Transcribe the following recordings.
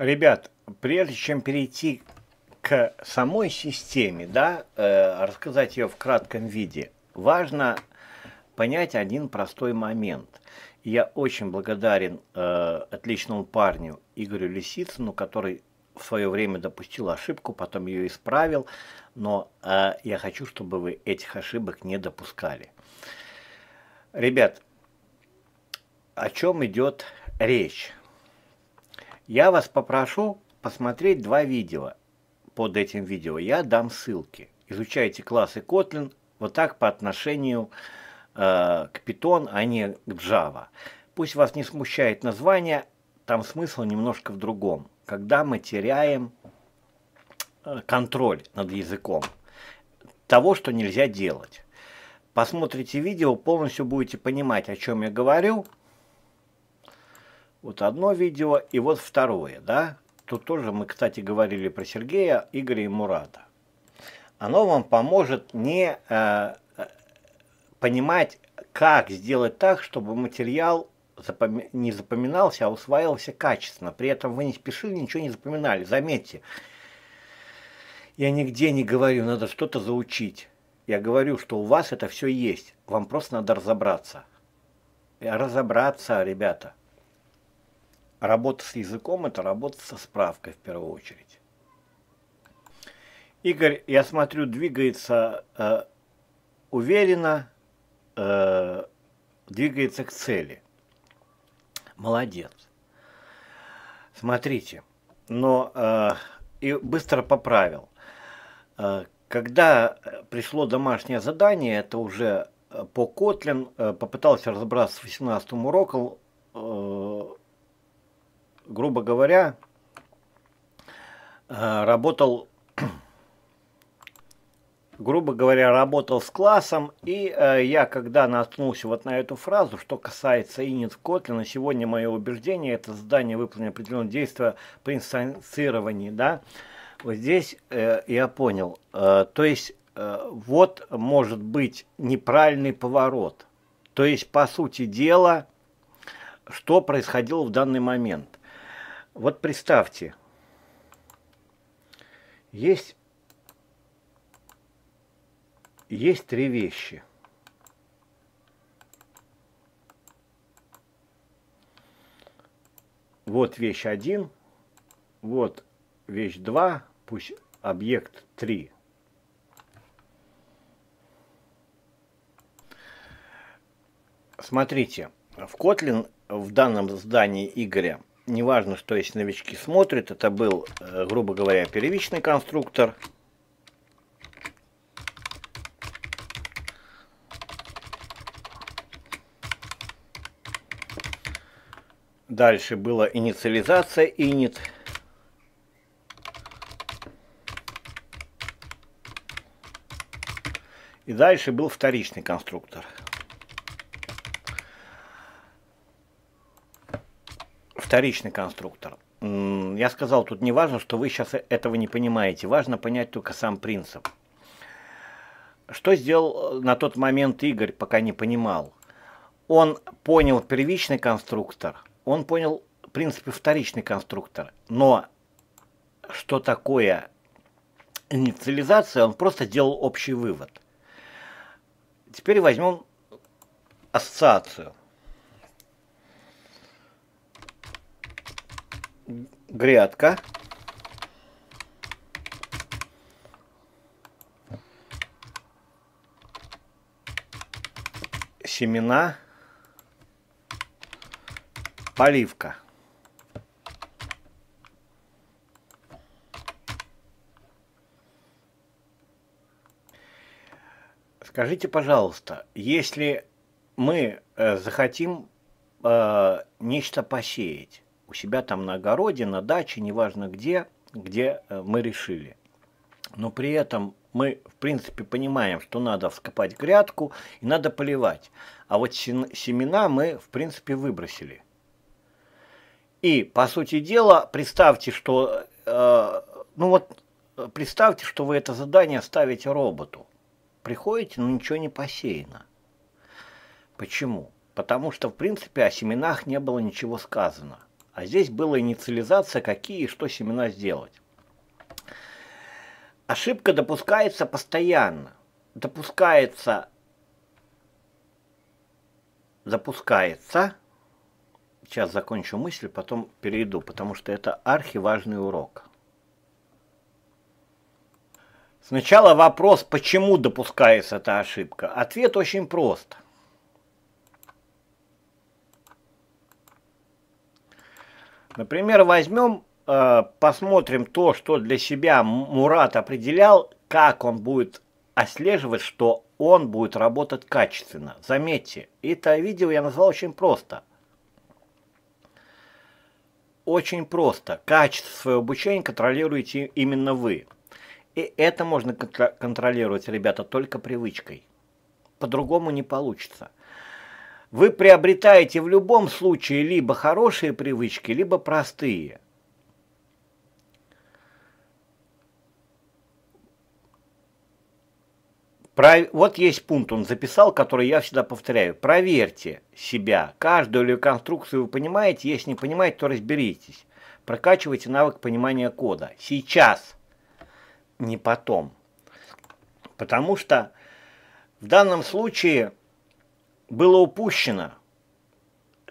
Ребят, прежде чем перейти к самой системе, да, э, рассказать ее в кратком виде, важно понять один простой момент. Я очень благодарен э, отличному парню Игорю Лисицыну, который в свое время допустил ошибку, потом ее исправил, но э, я хочу, чтобы вы этих ошибок не допускали. Ребят, о чем идет речь? Я вас попрошу посмотреть два видео. Под этим видео я дам ссылки. Изучайте классы Kotlin вот так по отношению э, к Python, а не к Java. Пусть вас не смущает название, там смысл немножко в другом. Когда мы теряем э, контроль над языком, того, что нельзя делать. Посмотрите видео, полностью будете понимать, о чем я говорю – вот одно видео и вот второе, да? Тут тоже мы, кстати, говорили про Сергея, Игоря и Мурата. Оно вам поможет не э, э, понимать, как сделать так, чтобы материал запоми не запоминался, а усваивался качественно. При этом вы не спешили, ничего не запоминали. Заметьте, я нигде не говорю, надо что-то заучить. Я говорю, что у вас это все есть. Вам просто надо разобраться. Разобраться, ребята работа с языком – это работа со справкой в первую очередь. Игорь, я смотрю, двигается э, уверенно, э, двигается к цели. Молодец. Смотрите, но э, и быстро поправил. Э, когда пришло домашнее задание, это уже э, по Котлин э, попытался разобраться с 18 уроком, э, грубо говоря, э, работал, грубо говоря, работал с классом, и э, я когда наткнулся вот на эту фразу, что касается Иннис Котлина, сегодня мое убеждение, это задание выполнено определенное действие при инстанцировании, да, вот здесь э, я понял, то есть вот может быть неправильный поворот, то есть по сути дела, что происходило в данный момент. Вот представьте, есть, есть три вещи. Вот вещь один, вот вещь два, пусть объект три. Смотрите, в Kotlin в данном здании Игоря неважно, что если новички смотрят, это был, э, грубо говоря, первичный конструктор. Дальше была инициализация init. И дальше был вторичный конструктор. вторичный конструктор. Я сказал, тут не важно, что вы сейчас э, этого не понимаете. Важно понять только сам принцип. Что сделал э, на тот момент Игорь, пока не понимал? Он понял первичный конструктор, он понял, в принципе, вторичный конструктор. Но что такое инициализация, он просто делал общий вывод. Теперь возьмем ассоциацию. грядка. Семена. Поливка. Скажите, пожалуйста, если мы э, захотим э, нечто посеять, у себя там на огороде, на даче, неважно где, где э, мы решили. Но при этом мы, в принципе, понимаем, что надо вскопать грядку и надо поливать. А вот семена мы, в принципе, выбросили. И, по сути дела, представьте, что... Э, ну вот, э, представьте, что вы это задание ставите роботу. Приходите, но ничего не посеяно. Почему? Потому что, в принципе, о семенах не было ничего сказано. А здесь была инициализация, какие и что семена сделать. Ошибка допускается постоянно. Допускается, запускается. Сейчас закончу мысль, потом перейду, потому что это архиважный урок. Сначала вопрос, почему допускается эта ошибка. Ответ очень прост – Например, возьмем, э, посмотрим то, что для себя Мурат определял, как он будет отслеживать, что он будет работать качественно. Заметьте, это видео я назвал очень просто. Очень просто. Качество своего обучения контролируете именно вы. И это можно контролировать, ребята, только привычкой. По-другому не получится вы приобретаете в любом случае либо хорошие привычки, либо простые. Про... Вот есть пункт, он записал, который я всегда повторяю. Проверьте себя. Каждую конструкцию вы понимаете, если не понимаете, то разберитесь. Прокачивайте навык понимания кода. Сейчас, не потом. Потому что в данном случае было упущено.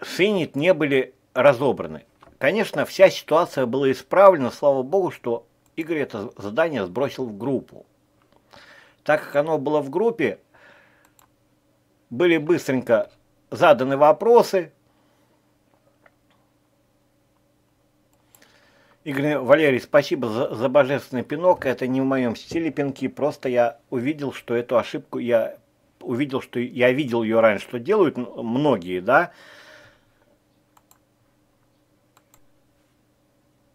синит не были разобраны. Конечно, вся ситуация была исправлена, слава богу, что Игорь это задание сбросил в группу. Так как оно было в группе, были быстренько заданы вопросы. Игорь Валерий, спасибо за, за божественный пинок. Это не в моем стиле пинки, просто я увидел, что эту ошибку я увидел, что я видел ее раньше, что делают многие, да.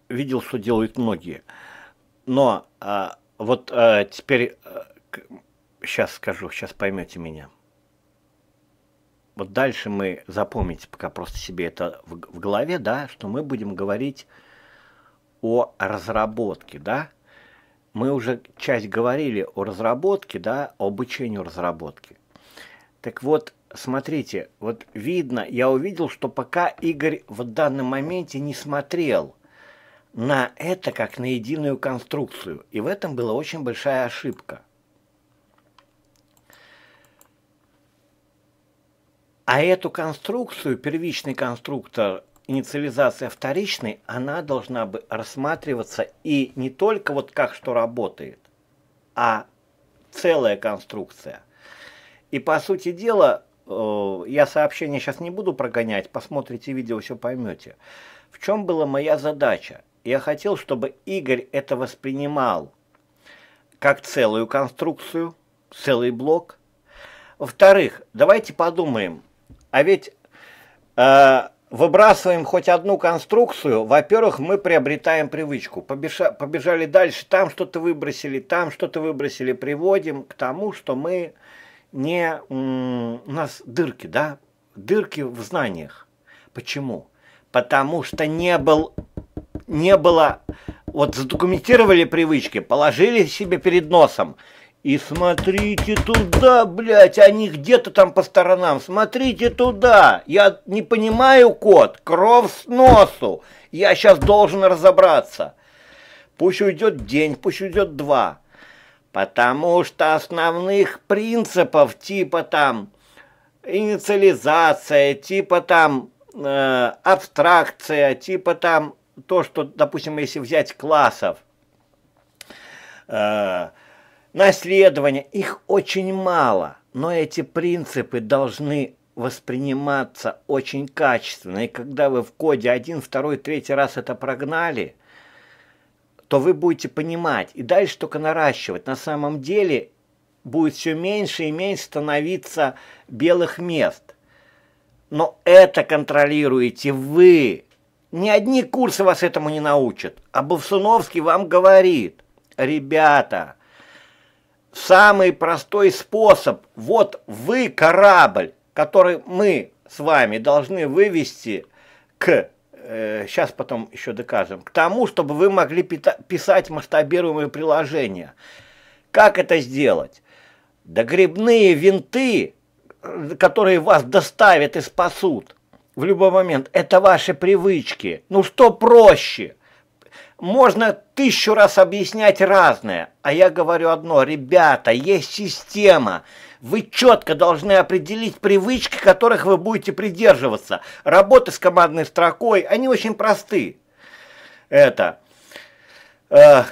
Видел, что делают многие. Но а, вот а, теперь, а, э, сейчас скажу, сейчас поймете меня. Вот дальше мы, запомните пока просто себе это в, в голове, да, что мы будем говорить о разработке, да, мы уже часть говорили о разработке, да, о обучении разработки. Так вот, смотрите, вот видно, я увидел, что пока Игорь в данном моменте не смотрел на это как на единую конструкцию. И в этом была очень большая ошибка. А эту конструкцию, первичный конструктор инициализация вторичной, она должна бы рассматриваться и не только вот как что работает, а целая конструкция. И по сути дела, э, я сообщение сейчас не буду прогонять, посмотрите видео, все поймете. В чем была моя задача? Я хотел, чтобы Игорь это воспринимал как целую конструкцию, целый блок. Во-вторых, давайте подумаем, а ведь э, выбрасываем хоть одну конструкцию, во-первых, мы приобретаем привычку. Побежа, побежали дальше, там что-то выбросили, там что-то выбросили, приводим к тому, что мы не... У нас дырки, да? Дырки в знаниях. Почему? Потому что не был... Не было... Вот задокументировали привычки, положили себе перед носом – и смотрите туда, блядь, они где-то там по сторонам. Смотрите туда. Я не понимаю код. Кровь с носу. Я сейчас должен разобраться. Пусть уйдет день, пусть уйдет два. Потому что основных принципов типа там инициализация, типа там э, абстракция, типа там то, что, допустим, если взять классов, э, наследования их очень мало, но эти принципы должны восприниматься очень качественно. И когда вы в коде один, второй, третий раз это прогнали, то вы будете понимать. И дальше только наращивать. На самом деле будет все меньше и меньше становиться белых мест. Но это контролируете вы. Ни одни курсы вас этому не научат. А Бовсуновский вам говорит, ребята, Самый простой способ, вот вы корабль, который мы с вами должны вывести к, э, сейчас потом еще докажем, к тому, чтобы вы могли писать масштабируемые приложения. Как это сделать? Да грибные винты, которые вас доставят и спасут в любой момент, это ваши привычки. Ну что проще? можно тысячу раз объяснять разное, а я говорю одно, ребята, есть система, вы четко должны определить привычки, которых вы будете придерживаться. Работы с командной строкой, они очень просты. Это э,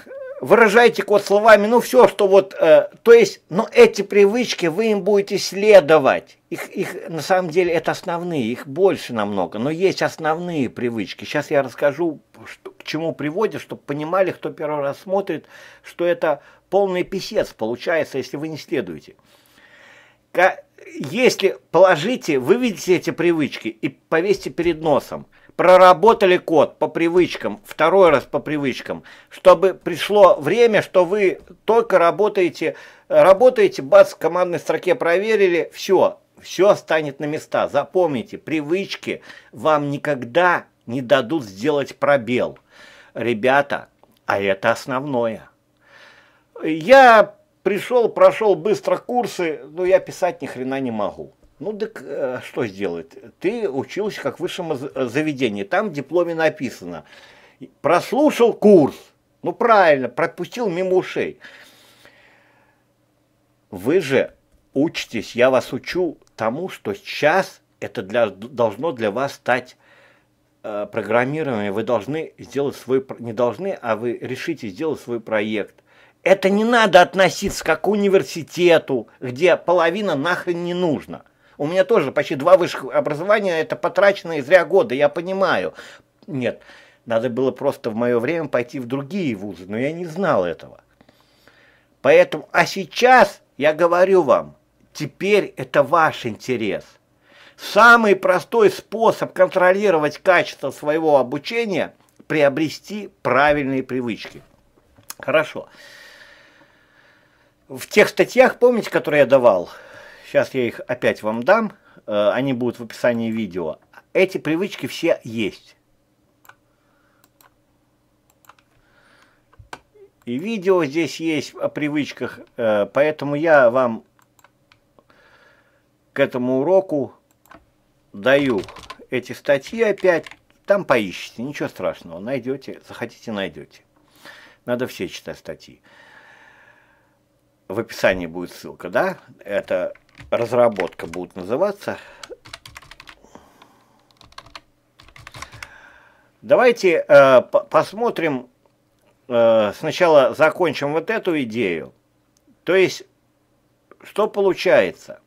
выражаете код словами, ну все, что вот, э, то есть, ну эти привычки вы им будете следовать. Их, их на самом деле это основные, их больше намного, но есть основные привычки. Сейчас я расскажу, что, к чему приводит, чтобы понимали, кто первый раз смотрит, что это полный писец получается, если вы не следуете. Если положите, выведите эти привычки и повесьте перед носом – проработали код по привычкам, второй раз по привычкам, чтобы пришло время, что вы только работаете, работаете, бац, в командной строке проверили, все, все станет на места. Запомните, привычки вам никогда не дадут сделать пробел. Ребята, а это основное. Я пришел, прошел быстро курсы, но я писать ни хрена не могу. Ну, так э, что сделать? Ты учился как в высшем э, заведении, там в дипломе написано. Прослушал курс, ну правильно, пропустил мимо ушей. Вы же учитесь, я вас учу тому, что сейчас это для, должно для вас стать э, программирование. Вы должны сделать свой, не должны, а вы решите сделать свой проект. Это не надо относиться как к университету, где половина нахрен не нужна. У меня тоже почти два высших образования, это потраченные зря годы, я понимаю. Нет, надо было просто в мое время пойти в другие вузы, но я не знал этого. Поэтому, а сейчас я говорю вам, теперь это ваш интерес. Самый простой способ контролировать качество своего обучения – приобрести правильные привычки. Хорошо. В тех статьях, помните, которые я давал – Сейчас я их опять вам дам, э, они будут в описании видео. Эти привычки все есть. И видео здесь есть о привычках, э, поэтому я вам к этому уроку даю эти статьи опять. Там поищите, ничего страшного, найдете, захотите, найдете. Надо все читать статьи. В описании будет ссылка, да? Это разработка будет называться. Давайте э, посмотрим, э, сначала закончим вот эту идею. То есть, что получается?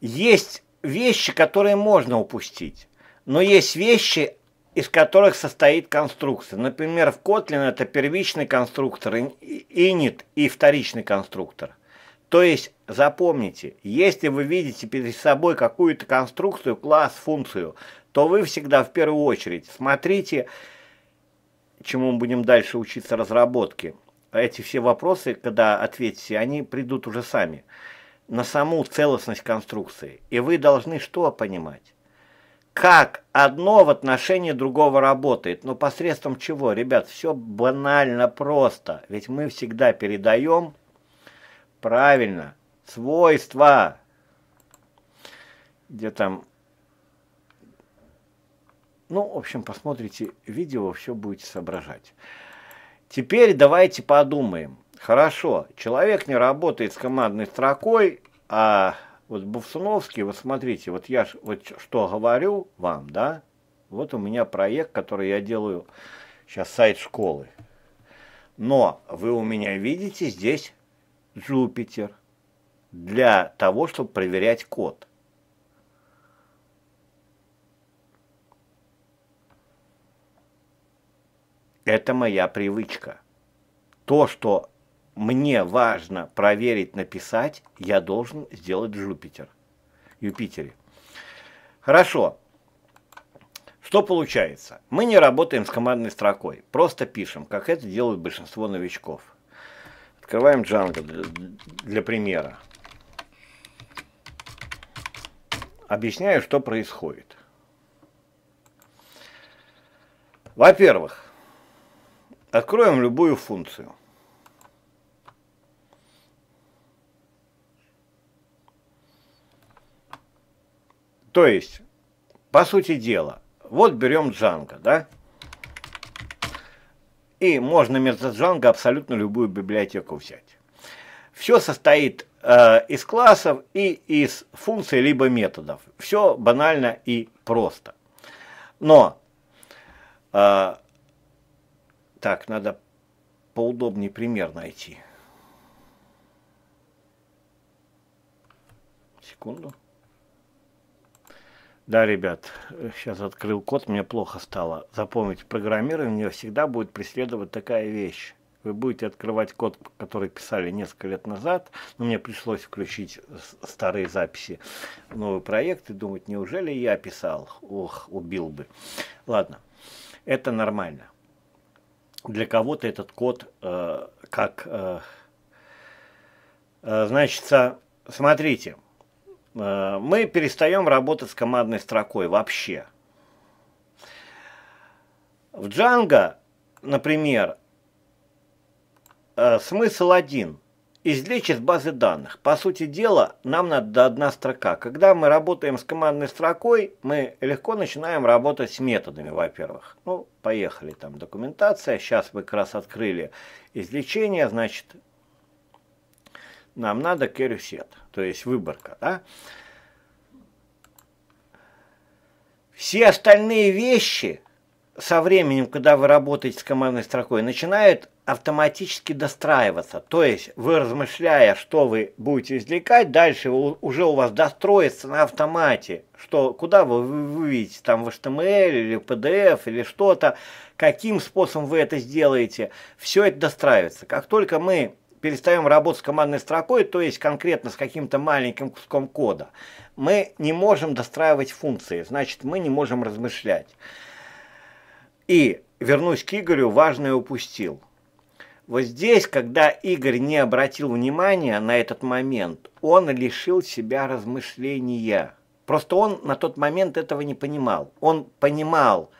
Есть вещи, которые можно упустить, но есть вещи, из которых состоит конструкция. Например, в Kotlin это первичный конструктор, init и вторичный конструктор – то есть, запомните, если вы видите перед собой какую-то конструкцию, класс, функцию, то вы всегда в первую очередь смотрите, чему мы будем дальше учиться разработке. Эти все вопросы, когда ответите, они придут уже сами на саму целостность конструкции. И вы должны что понимать? Как одно в отношении другого работает, но посредством чего? Ребят, все банально просто, ведь мы всегда передаем Правильно. Свойства. Где там... Ну, в общем, посмотрите видео, все будете соображать. Теперь давайте подумаем. Хорошо, человек не работает с командной строкой, а вот Бувсуновский, вот смотрите, вот я вот что говорю вам, да, вот у меня проект, который я делаю, сейчас сайт школы. Но вы у меня видите здесь Jupyter для того, чтобы проверять код. Это моя привычка. То, что мне важно проверить, написать, я должен сделать в Jupyter. Юпитере. Хорошо. Что получается? Мы не работаем с командной строкой, просто пишем, как это делают большинство новичков. Открываем Django для, примера. Объясняю, что происходит. Во-первых, откроем любую функцию. То есть, по сути дела, вот берем Django, да? И можно Мерзаджанга абсолютно любую библиотеку взять. Все состоит э, из классов и из функций либо методов. Все банально и просто. Но, э, так, надо поудобнее пример найти. Секунду. Да, ребят, сейчас э, открыл код, мне плохо стало. Запомните, программирование всегда будет преследовать такая вещь. Вы будете открывать код, который писали несколько лет назад, но мне пришлось включить старые записи в новый проект и думать, неужели я писал? Ох, убил бы. Ладно, это нормально. Для кого-то этот код э, как... Э, э, значится, смотрите... Э, мы перестаем работать с командной строкой вообще. В Django, например, э, смысл один – извлечь из базы данных. По сути дела, нам надо одна строка. Когда мы работаем с командной строкой, мы легко начинаем работать с методами, во-первых. Ну, поехали, там документация, сейчас мы как раз открыли извлечение, значит, нам надо керюсет то есть выборка, да? Все остальные вещи со временем, когда вы работаете с командной строкой, начинают автоматически достраиваться. То есть вы размышляя, что вы будете извлекать, дальше уже у вас достроится на автомате, что куда вы выведете, там в HTML эм или PDF или что-то, каким способом вы это сделаете. Все это достраивается. Как только мы перестаем работать с командной строкой, то есть конкретно с каким-то маленьким куском кода, мы не можем достраивать функции, значит, мы не можем размышлять. И, вернусь к Игорю, важное упустил. Вот здесь, когда Игорь не обратил внимания на этот момент, он лишил себя размышления. Просто он на тот момент этого не понимал. Он понимал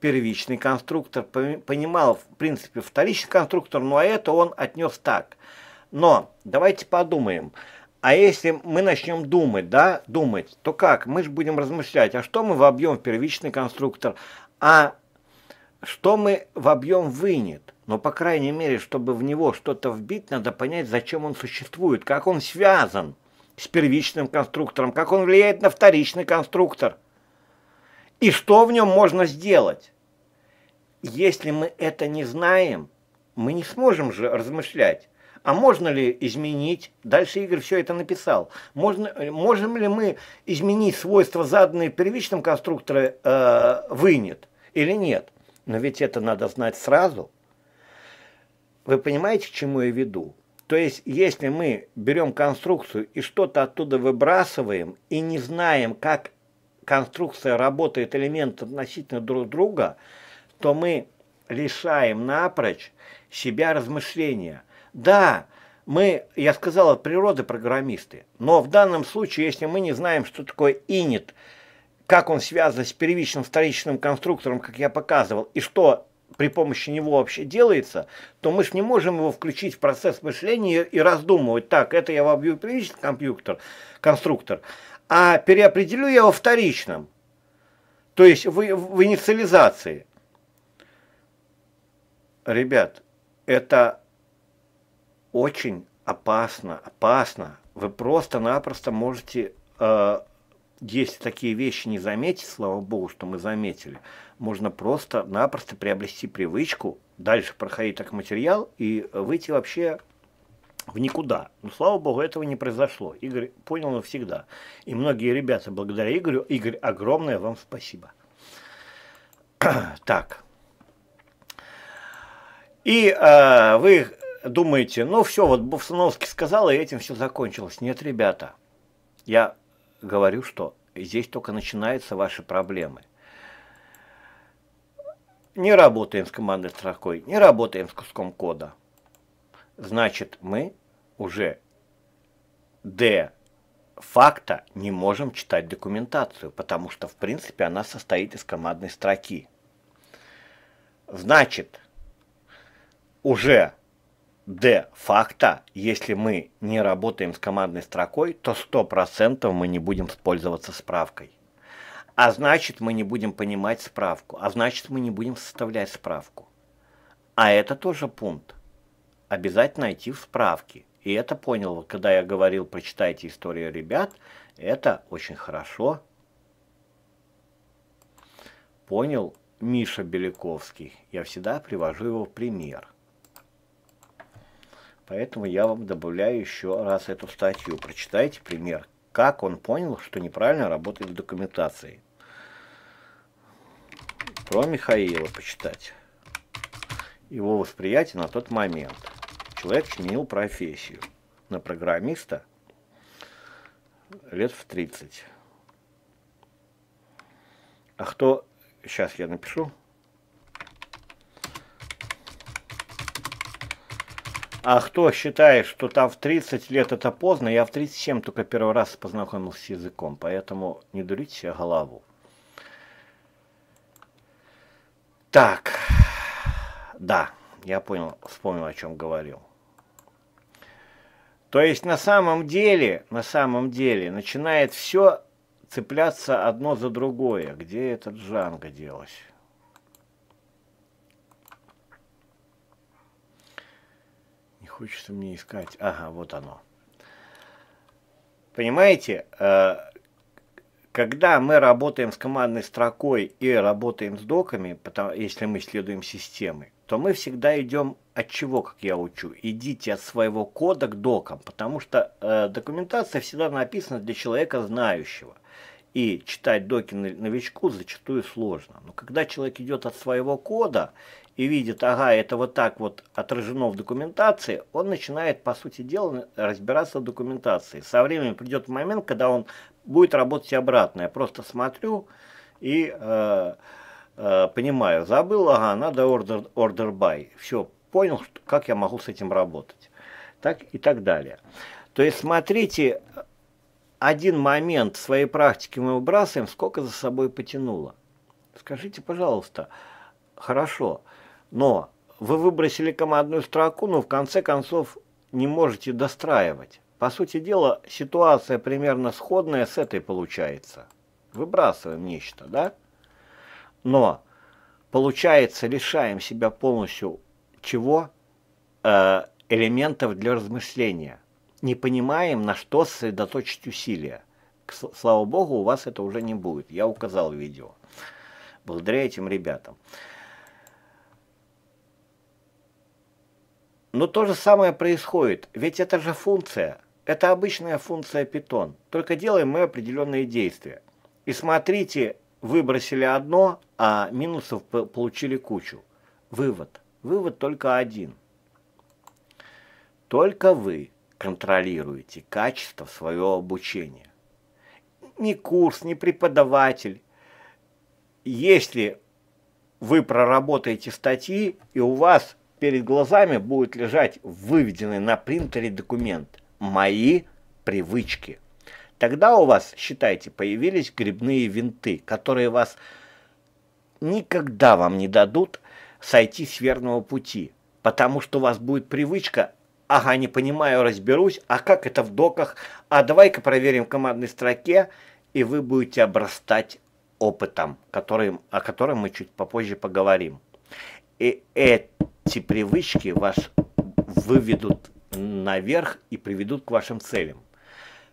первичный конструктор, понимал, в принципе, вторичный конструктор, но а это он отнес так – но давайте подумаем. А если мы начнем думать, да, думать, то как? Мы же будем размышлять, а что мы вобьем в первичный конструктор, а что мы вобьем в инит? Но, по крайней мере, чтобы в него что-то вбить, надо понять, зачем он существует, как он связан с первичным конструктором, как он влияет на вторичный конструктор и что в нем можно сделать. Если мы это не знаем, мы не сможем же размышлять а можно ли изменить, дальше Игорь все это написал, можно, можем ли мы изменить свойства, заданные первичным первичном э, вынет или нет? Но ведь это надо знать сразу. Вы понимаете, к чему я веду? То есть, если мы берем конструкцию и что-то оттуда выбрасываем, и не знаем, как конструкция работает, элементы относительно друг друга, то мы лишаем напрочь себя размышления – да, мы, я сказал, от природы программисты, но в данном случае, если мы не знаем, что такое init, как он связан с первичным вторичным конструктором, как я показывал, и что при помощи него вообще делается, то мы же не можем его включить в процесс мышления и раздумывать, так, это я вобью первичный компьютер, конструктор, а переопределю я его вторичным, то есть в, в инициализации. Ребят, это очень опасно, опасно. Вы просто-напросто можете, э, если такие вещи не заметить, слава богу, что мы заметили, можно просто-напросто приобрести привычку, дальше проходить так материал и выйти вообще в никуда. Но, слава богу, этого не произошло. Игорь понял навсегда. И многие ребята благодаря Игорю. Игорь, огромное вам спасибо. так. И э, вы думаете, ну все, вот Бовсановский сказал, и этим все закончилось. Нет, ребята, я говорю, что здесь только начинаются ваши проблемы. Не работаем с командной строкой, не работаем с куском кода. Значит, мы уже де факто не можем читать документацию, потому что, в принципе, она состоит из командной строки. Значит, уже де-факто, если мы не работаем с командной строкой, то 100% мы не будем пользоваться справкой. А значит, мы не будем понимать справку. А значит, мы не будем составлять справку. А это тоже пункт. Обязательно идти в справки. И это понял, когда я говорил, прочитайте историю ребят, это очень хорошо понял Миша Беляковский. Я всегда привожу его в пример. Поэтому я вам добавляю еще раз эту статью. Прочитайте пример, как он понял, что неправильно работает в документации. Про Михаила почитать. Его восприятие на тот момент. Человек сменил профессию на программиста лет в 30. А кто... Сейчас я напишу. А кто считает, что там в 30 лет это поздно, я в 37 только первый раз познакомился с языком, поэтому не дурите себе голову. Так, да, я понял, вспомнил, о чем говорил. То есть на самом деле, на самом деле начинает все цепляться одно за другое. Где этот Джанго делось? хочется мне искать. Ага, вот оно. Понимаете, э, когда мы работаем с командной строкой и работаем с доками, потому, если мы следуем системы, то мы всегда идем от чего, как я учу, идите от своего кода к докам, потому что э, документация всегда написана для человека знающего и читать доки новичку зачастую сложно. Но когда человек идет от своего кода и видит, ага, это вот так вот отражено в документации, он начинает, по сути дела, разбираться в документации. Со временем придет момент, когда он будет работать обратно. Я просто смотрю и э, э, понимаю, забыл, ага, надо order, order by. Все, понял, как я могу с этим работать. Так и так далее. То есть смотрите, один момент в своей практике мы выбрасываем, сколько за собой потянуло. Скажите, пожалуйста, хорошо, но вы выбросили командную строку, но в конце концов не можете достраивать. По сути дела, ситуация примерно сходная с этой получается. Выбрасываем нечто, да? Но, получается, лишаем себя полностью чего? Э, элементов для размышления не понимаем, на что сосредоточить усилия. Слава богу, у вас это уже не будет. Я указал видео. Благодаря этим ребятам. Но то же самое происходит, ведь это же функция. Это обычная функция Python, только делаем мы определенные действия. И смотрите, выбросили одно, а минусов получили кучу. Вывод. Вывод только один. Только вы контролируете качество своего обучения. Ни курс, ни преподаватель. Если вы проработаете статьи, и у вас перед глазами будет лежать выведенный на принтере документ «Мои привычки». Тогда у вас, считайте, появились грибные винты, которые вас никогда вам не дадут сойти с верного пути, потому что у вас будет привычка Ага, не понимаю, разберусь. А как это в доках? А давай-ка проверим в командной строке, и вы будете обрастать опытом, который, о котором мы чуть попозже поговорим. И эти привычки вас выведут наверх и приведут к вашим целям.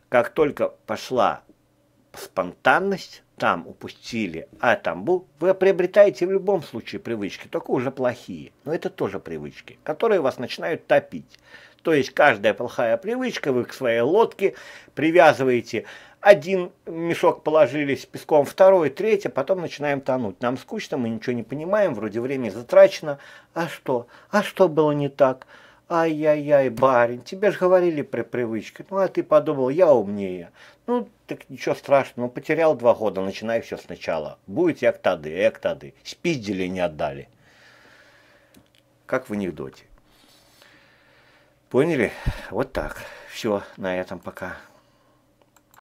Как только пошла спонтанность, там упустили, а там был, вы приобретаете в любом случае привычки, только уже плохие. Но это тоже привычки, которые вас начинают топить. То есть каждая плохая привычка, вы к своей лодке привязываете один мешок положили с песком, второй, третий, а потом начинаем тонуть. Нам скучно, мы ничего не понимаем, вроде время затрачено. А что? А что было не так? Ай-яй-яй, барин, тебе же говорили про привычки. Ну, а ты подумал, я умнее. Ну, так ничего страшного, ну, потерял два года, начинай все сначала. Будет як тады, як тады. Спиздили, не отдали. Как в анекдоте. Поняли? Вот так. Все, на этом пока.